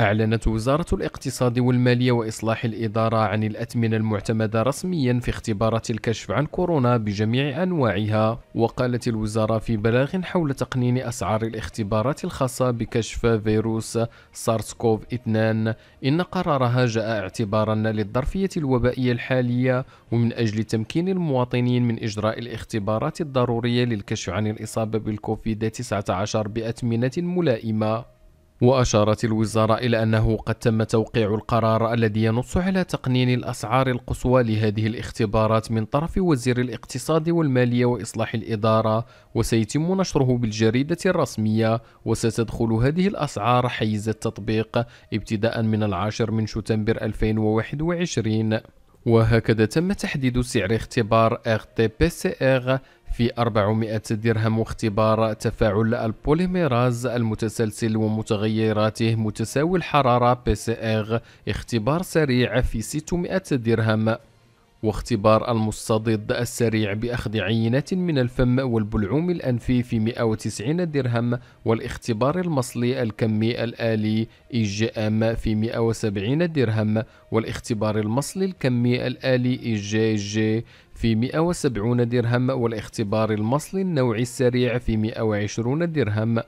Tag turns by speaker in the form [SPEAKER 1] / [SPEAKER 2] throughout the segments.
[SPEAKER 1] أعلنت وزارة الاقتصاد والمالية وإصلاح الإدارة عن الأثمنة المعتمدة رسميا في اختبارات الكشف عن كورونا بجميع أنواعها وقالت الوزارة في بلاغ حول تقنين أسعار الاختبارات الخاصة بكشف فيروس سارس كوف 2 إن قرارها جاء اعتبارا للظرفية الوبائية الحالية ومن أجل تمكين المواطنين من إجراء الاختبارات الضرورية للكشف عن الإصابة بالكوفيد-19 بأثمنة ملائمة وأشارت الوزارة إلى أنه قد تم توقيع القرار الذي ينص على تقنين الأسعار القصوى لهذه الاختبارات من طرف وزير الاقتصاد والمالية وإصلاح الإدارة وسيتم نشره بالجريدة الرسمية وستدخل هذه الأسعار حيز التطبيق ابتداء من العاشر من شتنبر 2021 وهكذا تم تحديد سعر اختبار RT-PCR في 400 درهم واختبار تفاعل البوليميراز المتسلسل ومتغيراته متساوي الحرارة PCR اختبار سريع في 600 درهم واختبار المستضد السريع بأخذ عينات من الفم والبلعوم الأنفي في 190 درهم والاختبار المصلي الكمي الآلي إيج أم في 170 درهم والاختبار المصلي الكمي الآلي إيج جي في 170 درهم والاختبار المصلي النوعي السريع في 120 درهم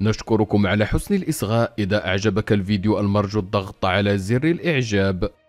[SPEAKER 1] نشكركم على حسن الإصغاء إذا أعجبك الفيديو المرجو الضغط على زر الإعجاب